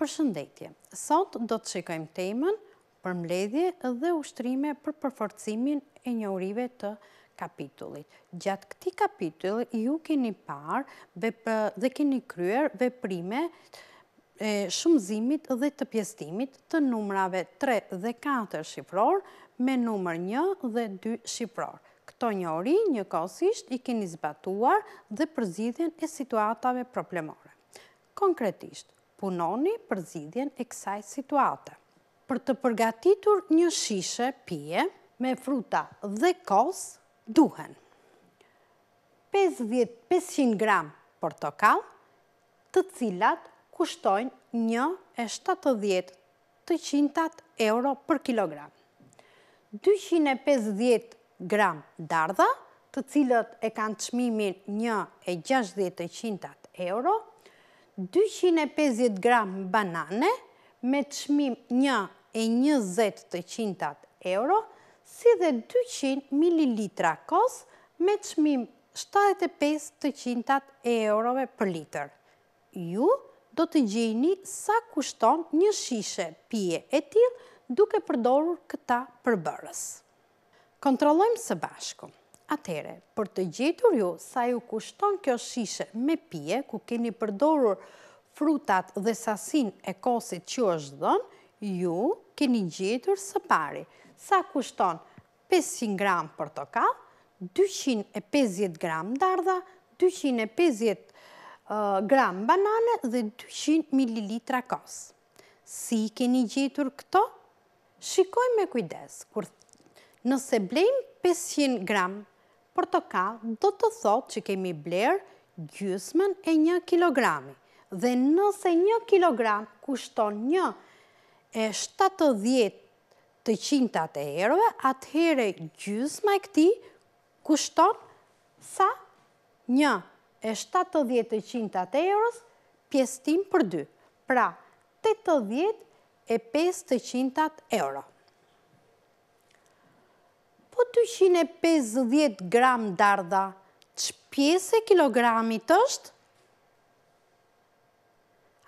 Përshëndetje, sot do të shikojmë temën për mledhje dhe ushtrime për përforcimin e njërive të kapitullit. Gjatë këti kapitull, ju keni parë dhe keni kryer veprime shumëzimit dhe të pjestimit të numrave 3 dhe 4 shifror me numër 1 dhe 2 shifror. Këto njëri një kosisht i keni zbatuar dhe përzidhen e situatave problemore. Konkretisht, punoni për zidjen e kësaj situate. Për të përgatitur një shishe pije me fruta dhe kos, duhen 500 gram portokal, të cilat kushtojnë 1,70 euro për kilogram. 250 gram dardha, të cilat e kanë të shmimin 1,60 euro, 250 gram banane me të shmim 1 e 20 të qintat euro, si dhe 200 ml kos me të shmim 75 të qintat eurove për liter. Ju do të gjeni sa kushton një shishe pje e tjil duke përdorur këta përbërës. Kontrollojmë së bashkëm. Atere, për të gjetur ju, sa ju kushton kjo shishe me pje, ku keni përdorur frutat dhe sasin e kosit që është dhënë, ju keni gjetur së pari. Sa kushton 500 gram për të ka, 250 gram dardha, 250 gram banane dhe 200 ml kos. Si keni gjetur këto? Shikoj me kujdes, nëse blejmë 500 gram portokal do të thotë që kemi blerë gjysmën e një kilogrami. Dhe nëse një kilogram kushton një e 70 të qintat e erove, atëhere gjysma e këti kushton sa një e 70 të qintat e eros pjestim për dy. Pra, 80 e 5 të qintat euro po 250 gram darda, që pjesë e kilogramit është?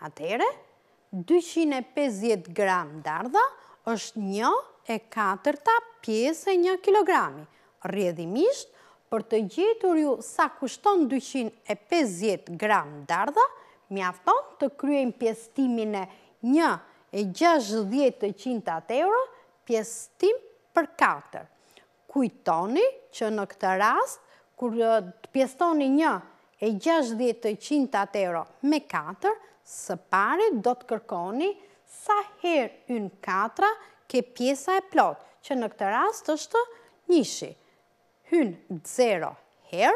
Atere, 250 gram darda është një e katërta pjesë e një kilogrami. Rjedhimisht, për të gjitur ju sa kushton 250 gram darda, mi afton të kryen pjestimin e një e 60 e 100 euro, pjestim për katër kujtoni që në këtë rast, kur të pjestoni një e 60 të 100 euro me 4, së pari do të kërkoni sa her unë 4 ke pjesa e plot, që në këtë rast është njëshi. Hynë 0 her,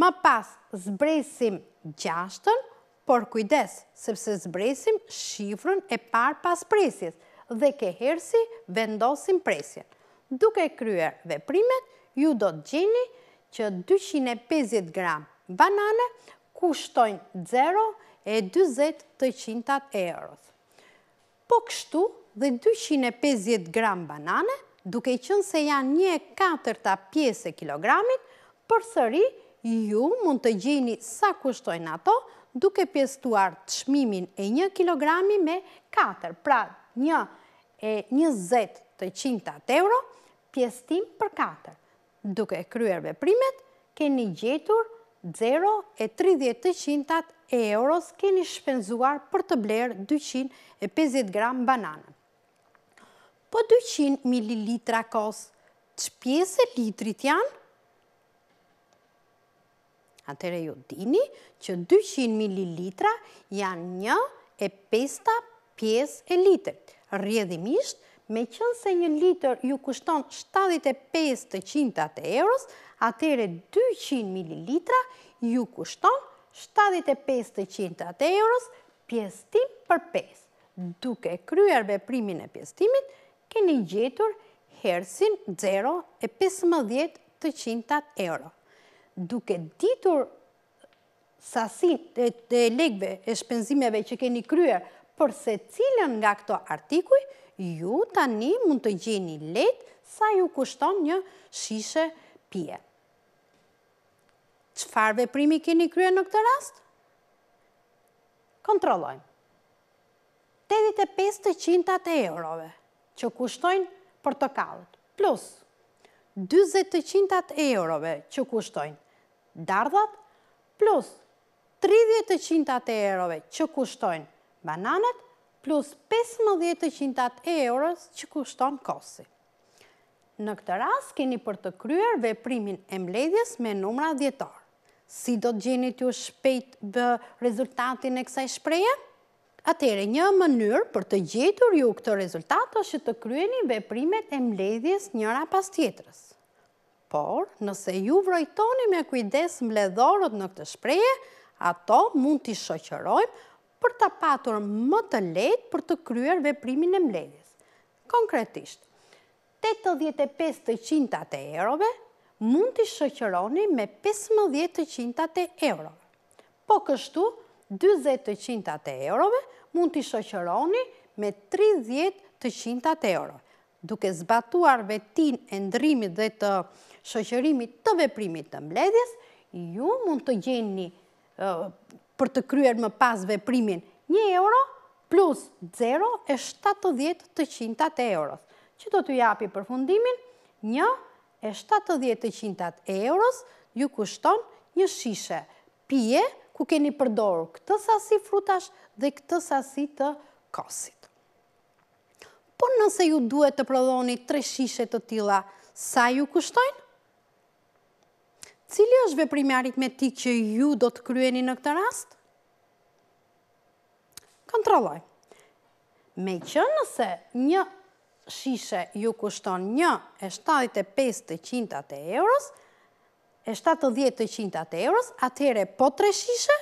më pas zbresim 6-ën, por kujdes, sepse zbresim shifrën e par pas presjes, dhe ke herësi vendosim presjen. Duke kryer dhe primet, ju do të gjeni që 250 gram banane kushtojnë 0 e 20 të qintat e eurot. Po kështu dhe 250 gram banane, duke qënë se janë 1,4 ta pjesë e kilogramit, për sëri ju mund të gjeni sa kushtojnë ato, duke pjestuar të shmimin e 1 kilogrami me 4, pra 1 e 20 të të qintat euro, pjestim për 4. Duke e kryer veprimet, keni gjetur 0 e 30 të qintat e euros keni shpenzuar për të blerë 250 gram banane. Po 200 ml kos, që pjesë litrit janë? Atere ju dini që 200 ml janë 1 e 5 pjesë e litrit. Rjedhimisht, me qënë se një liter ju kushton 75% euros, atere 200 ml ju kushton 75% euros, pjestim për 5. Duke kryerve primin e pjestimit, keni gjetur hersin 0,15% euro. Duke ditur sasin e legve e shpenzimeve që keni kryer për cilën nga këto artikuj, ju tani mund të gjeni letë sa ju kushton një shishe pje. Qëfar veprimi keni krye në këtë rast? Kontrollojmë. 85% të eurove që kushtojnë për të kaut, plus 20% të eurove që kushtojnë dardhat, plus 30% të eurove që kushtojnë bananet, plus 15% euros që kushton kosi. Në këtë ras, keni për të kryer veprimin e mbledhjes me numra djetarë. Si do të gjeni ju shpejt bë rezultatin e kësaj shpreje? Atere, një mënyrë për të gjetur ju këtë rezultat është që të kryeni veprimet e mbledhjes njëra pas tjetërës. Por, nëse ju vrojtoni me kujdes mledhorët në këtë shpreje, ato mund t'i shoqërojmë për të patur më të letë për të kryer veprimin e mbledhjes. Konkretisht, 85% të eurove mund të shëqëroni me 15% të eurove. Po kështu, 20% të eurove mund të shëqëroni me 30% të eurove. Duke zbatuar vetin e ndrimit dhe të shëqërimit të veprimit të mbledhjes, ju mund të gjeni për të kryer më pas veprimin 1 euro plus 0 e 70 të qintat e eurot. Që do të japi për fundimin, 1 e 70 të qintat e euros ju kushton një shishe. Pije ku keni përdoru këtë sasi frutash dhe këtë sasi të kosit. Por nëse ju duhet të prodhoni 3 shishe të tila, sa ju kushtojnë? Cili është veprimi aritmetik që ju do të kryeni në këtë rast? Kontrolloj. Me që nëse një shishe ju kushton një e 75 e e euros, e 70 e 100 e euros, atëhere po tre shishe,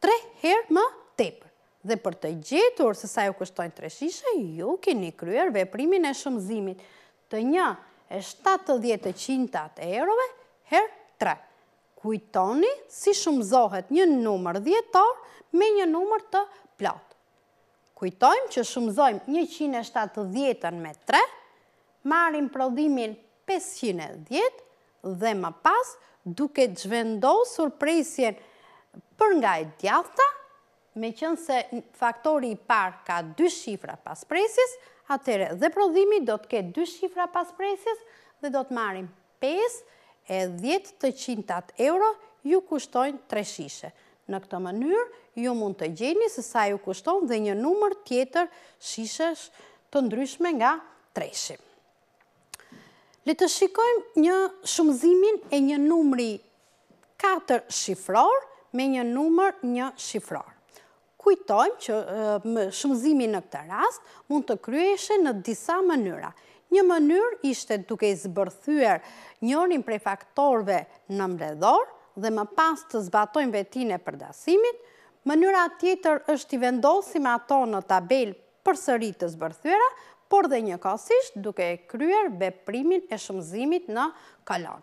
tre herë më tepër. Dhe për të gjetur se sa ju kushtojnë tre shishe, ju keni kryer veprimin e shumëzimit të një shishe, e 70 të qintat e erove, her 3. Kujtoni si shumëzohet një numër djetor me një numër të plot. Kujtojmë që shumëzojmë 170 me 3, marim prodhimin 510 dhe më pas duke të zhvendosur presjen për nga e djathta, me qënë se faktori i par ka 2 shifra pas presjes, atëre dhe prodhimi do të ketë 2 shifra pas presjes dhe do të marim 5 e 10 të qintat euro ju kushtojnë 3 shishe. Në këtë mënyrë, ju mund të gjeni se sa ju kushtojnë dhe një numër tjetër shishesh të ndryshme nga 3 shim. Le të shikojmë një shumëzimin e një numri 4 shifror me një numër 1 shifror kujtojmë që shumëzimi në këtë rast mund të kryeshe në disa mënyra. Një mënyrë ishte duke i zbërthyër njërin prej faktorve në mbledhor dhe më pas të zbatojmë vetine për dasimit. Mënyra tjetër është i vendosim ato në tabel për sëri të zbërthyra, por dhe një kosisht duke e kryer beprimin e shumëzimit në kalon.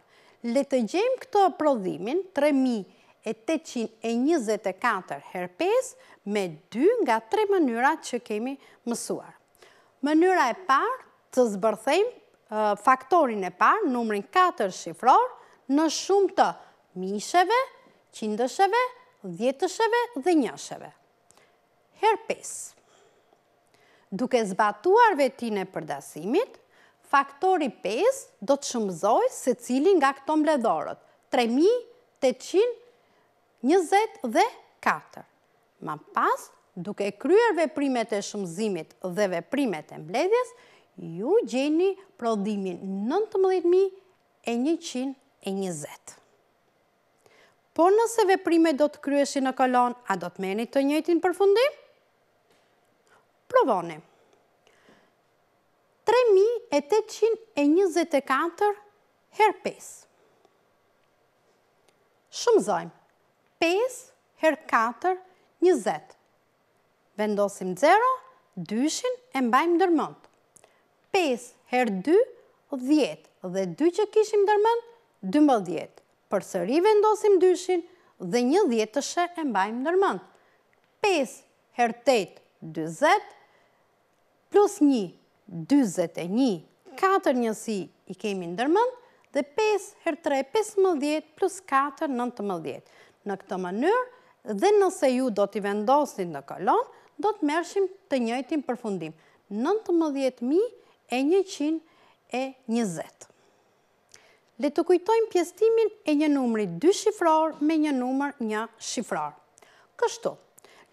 Letë gjemë këtë prodhimin, 3.000 e 824 her 5 me 2 nga 3 mënyra që kemi mësuar. Mënyra e parë të zbërthejm faktorin e parë, numrin 4 shifror, në shumë të misheve, qindësheve, djetësheve dhe njësheve. Her 5. Duke zbatuar vetin e përdasimit, faktori 5 do të shumëzoj se cilin nga këto mbledhorët, 3.800 njëzet dhe katër. Ma pas, duke kryer veprimet e shumëzimit dhe veprimet e mbledhjes, ju gjeni prodhimin 19.120. Por nëse veprimet do të kryeshi në kolon, a do të meni të njëjtin për fundim? Provoni. 3.824 her 5. Shumëzojmë. 5 herë 4, 20. Vendosim 0, 2-shin e mbajmë dërmënd. 5 herë 2, 10. Dhe 2 që kishim dërmënd, 12. Për sëri vendosim 2-shin dhe një 10 e mbajmë dërmënd. 5 herë 8, 20. Plus 1, 21. 4 njësi i kemi ndërmënd dhe 5 herë 3, 15, plus 4, 19 në këtë mënyrë, dhe nëse ju do t'i vendosin në kolon, do të njëjtim të njëjtin përfundim, 19.120. Le të kujtojmë pjestimin e një numri 2 shifrar me një numër 1 shifrar. Kështu,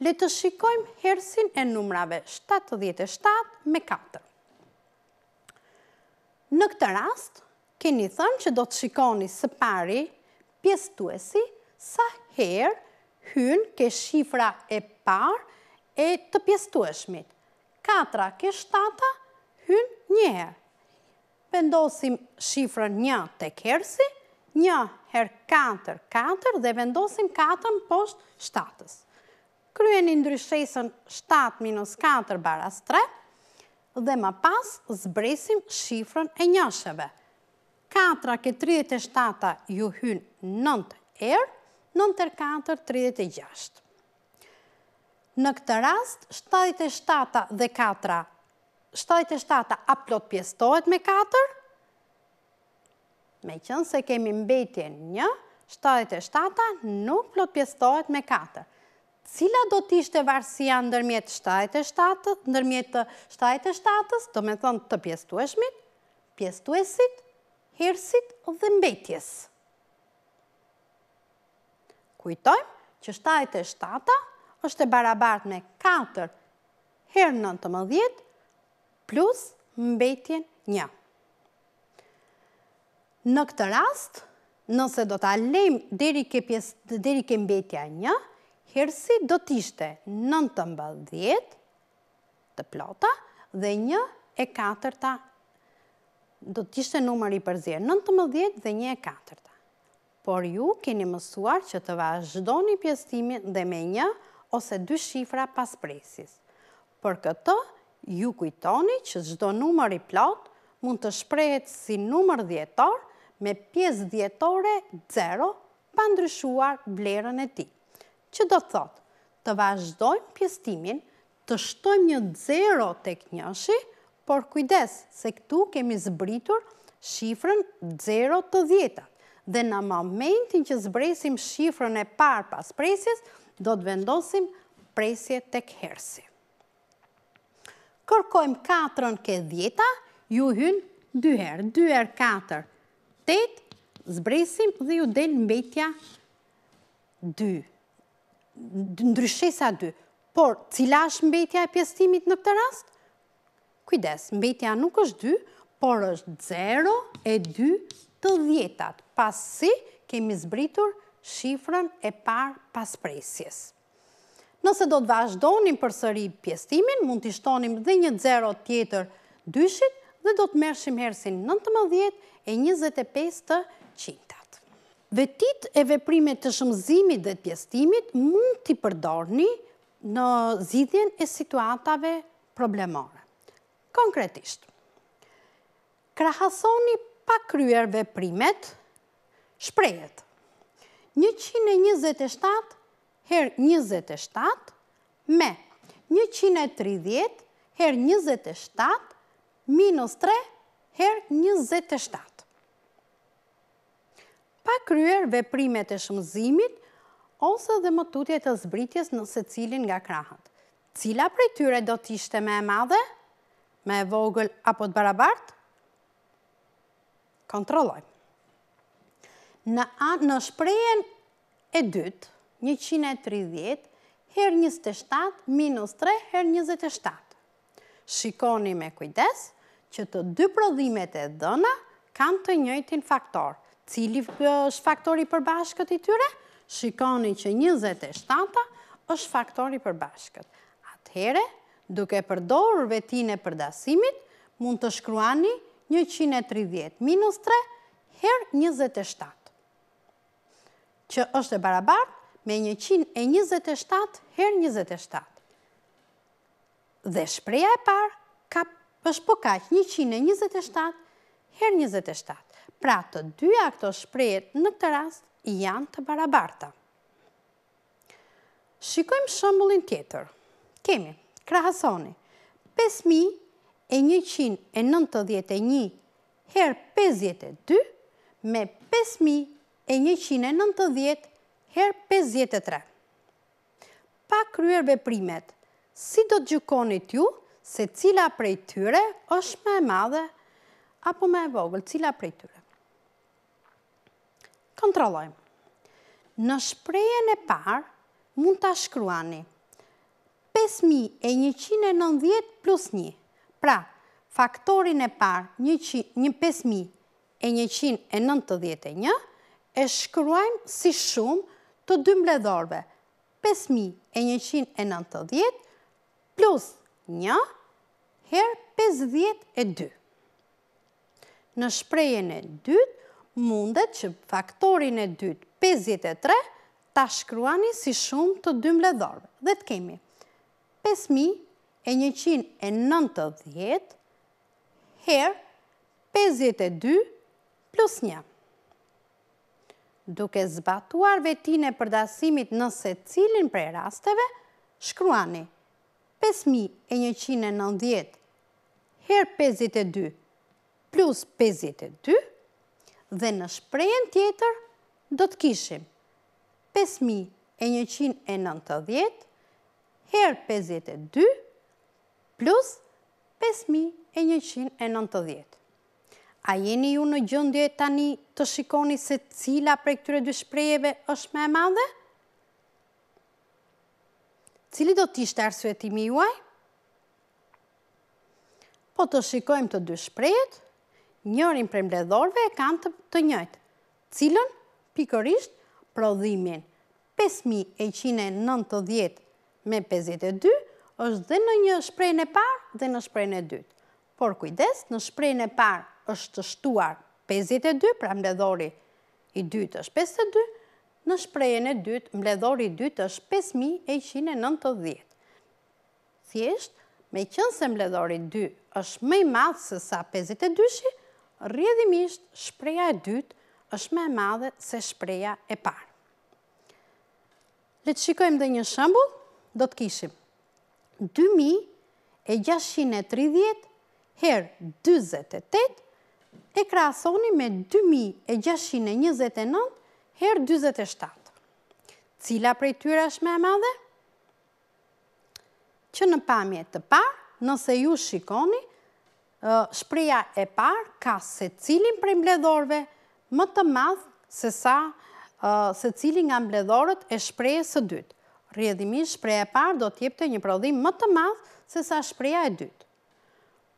le të shikojmë hersin e numrave 77 me 4. Në këtë rast, keni thënë që do të shikoni së pari pjestuesi 77 sa herë hyn ke shifra e par e të pjestueshmit. 4 ke 7 hyn njëherë. Vendosim shifrën një të kersi, një herë 4, 4 dhe vendosim 4 në poshtë shtatës. Kryen i ndryshesën 7 minus 4 baras 3 dhe ma pas zbresim shifrën e njësheve. 4 ke 37 ju hynë 9 erë, 94-36. Në këtë rast, 77 dhe 4, 77 aplot pjestohet me 4, me qënë se kemi mbetje një, 77 nuk plot pjestohet me 4. Cila do t'ishte varsia ndërmjet 77, ndërmjet 77, do me thonë të pjestueshmit, pjestuesit, hersit dhe mbetjes. Kujtojmë që 7 e 7 është e barabart me 4 herë 19 plus mbetjen një. Në këtë rast, nëse do të alem deri ke, deri ke mbetja një, herësi do të ishte 19 të plota dhe një e 4 ta. Do të ishte numër i përzirë 19 dhe një e 4 por ju keni mësuar që të vazhdo një pjestimin dhe me një ose dy shifra pas presis. Për këtë, ju kujtoni që zhdo numër i plot mund të shprehet si numër djetor me pjes djetore 0 pa ndryshuar blerën e ti. Që do të thotë, të vazhdojmë pjestimin, të shtojmë një 0 të kënjëshi, por kujdes se këtu kemi zbritur shifrën 0 të djetat dhe në momentin që zbresim shifrën e par pas presjes, do të vendosim presje të kërësi. Kërkojmë 4 në këtë djeta, ju hynë 2 herë, 2 herë 4, 8, zbresim dhe ju delë mbetja 2, ndryshesa 2. Por, cila është mbetja e pjestimit në këtë rast? Kujdes, mbetja nuk është 2, por është 0 e 2 të djetat pasi si kemi zbritur shifrën e par pas presjes. Nëse do të vazhdonim për sëri pjestimin, mund të ishtonim dhe një zero tjetër dyshit dhe do të mershim hersin 19 e 25 të qintat. Vetit e veprime të shumëzimit dhe të pjestimit mund të i përdorni në zidhjen e situatave problemore. Konkretisht, krahasoni pa kryer veprimet shprejet. 127 her 27 me 130 her 27 minus 3 her 27. Pa kryer veprimet e shumëzimit, ose dhe më tutje të zbritjes nëse cilin nga krahët. Cila për tyre do të ishte me e madhe, me e vogël apo të barabartë? Kontrollojmë në, në shprejen e dytë, 130 her 27 minus 3 her 27. Shikoni me kujdes që të dy prodhimet e dëna kanë të njëjtin faktor. Cili është faktori përbashkët i tyre? Shikoni që 27 është faktori përbashkët. Atëhere, duke përdorë vetin e përdasimit, mund të shkruani 130 minus 3 her 27 që është e barabart me 127 her 27. Dhe shpreja e parë ka po pokaq 127 her 27. Pra të dyja këto shprejet në këtë rast janë të barabarta. Shikojmë shëmbullin tjetër. Kemi, krahasoni, 5191 her 52 me e 190 her 53. Pa kryer veprimet, si do të gjukonit ju se cila prej tyre është me madhe apo me vogël, cila prej tyre? Kontrollojmë. Në shprejën e parë mund të shkruani 5190 plus 1. Pra, faktorin e parë 5191 e shkruajmë si shumë të dy mbledhorve. 5.190 plus 1 her 52. Në shprejën e 2, mundet që faktorin e 2, 53, ta shkruani si shumë të dy mbledhorve. Dhe të kemi 5.190 her 52 plus duke zbatuar vetin e përdasimit nëse cilin për rasteve, shkruani 5.190 her 52 plus 52 dhe në shprejen tjetër do të kishim 5.190 her 52 plus 5.190 a jeni ju në gjëndje tani të shikoni se cila për këtyre dy shprejeve është me e madhe? Cili do t'ishtë arsuetimi juaj? Po të shikojmë të dy shprejet, njërin për mbledhorve e kanë të njëjtë. Cilën, pikërisht, prodhimin 5.190 me 52, është dhe në një shprejnë e parë dhe në shprejnë e dytë. Por kujdes, në shprejnë e parë është të shtuar 52, pra mbledhori i dytë është 52, në shprejën e dytë, mbledhori i dytë është 5190. Thjesht, me qënë se mbledhori 2 është mëj madhë se sa 52-shi, rrjedhimisht shpreja e 2 është me madhe se shpreja e parë. Letë shikojmë dhe një shëmbull, do të kishim 2.630 her 28 e krasoni me 2629 her 27. Cila prej tyra është me madhe? Që në pamje të parë, nëse ju shikoni, shpreja e parë ka se cilin prej mbledhorve më të madhë se sa se cilin nga mbledhorët e shpreje së dytë. Rjedhimi shpreja e parë do t'jepte një prodhim më të madhë se sa shpreja e dytë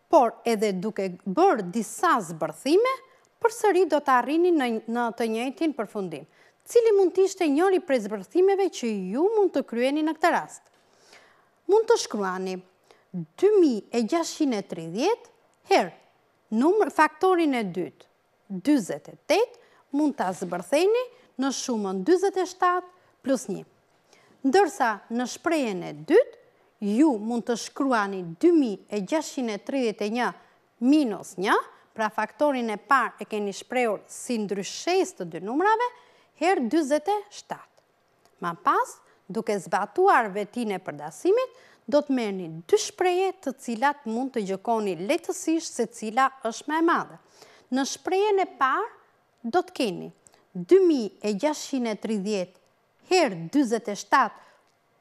por edhe duke bërë disa zbërthime, për sëri do të arrini në të njëjtin për fundim. Cili mund të ishte njëri prej zbërthimeve që ju mund të kryeni në këtë rast? Mund të shkruani 2630 numër faktorin e dytë 28 mund të zbërtheni në shumën 27 plus 1. Ndërsa në shprejen e dytë ju mund të shkruani 2631 minus 1, pra faktorin e par e keni shprejur si ndryshes të dy numrave, herë 27. Ma pas, duke zbatuar vetin e përdasimit, do të merë një dy shpreje të cilat mund të gjëkoni letësisht se cila është me madhe. Në shpreje në par, do të keni 2630 herë 27 minus 1,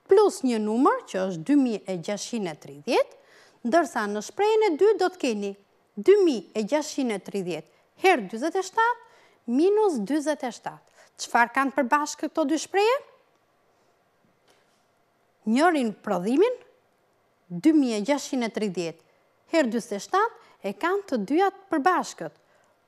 plus një numër që është 2630, ndërsa në shprejnë e 2 do të keni 2630 her 27 minus 27. Qëfar kanë përbashkë këto dy shpreje? Njërin prodhimin, 2630 her 27 e kanë të dyat përbashkët,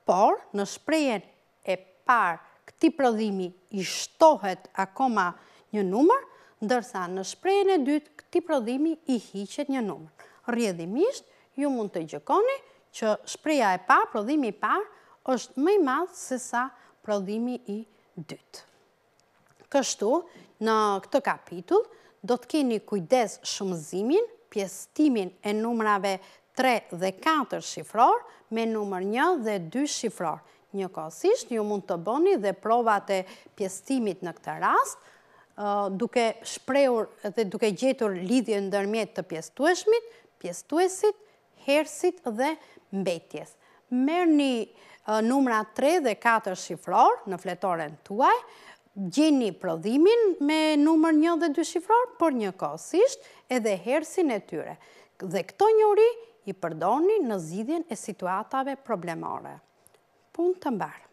por në shprejnë e parë, këti prodhimi i shtohet akoma një numër, ndërsa në shprejnë e dytë këti prodhimi i hiqet një numër. Rjedhimisht, ju mund të gjëkoni që shpreja e parë, prodhimi i parë, është mëj madhë se sa prodhimi i dytë. Kështu, në këtë kapitull, do të keni kujdes shumëzimin, pjestimin e numrave 3 dhe 4 shifror, me numër 1 dhe 2 shifror. Një kosisht, ju mund të bëni dhe provat e pjestimit në këtë rast, duke shpreur dhe duke gjetur lidhje në dërmjet të pjestueshmit, pjestuesit, hersit dhe mbetjes. Merë një numra 3 dhe 4 shifror në fletoren tuaj, gjeni prodhimin me numër 1 dhe 2 shifror, por një kosisht edhe hersin e tyre. Dhe këto njëri i përdoni në zidhjen e situatave problemore. Punë të mbarë.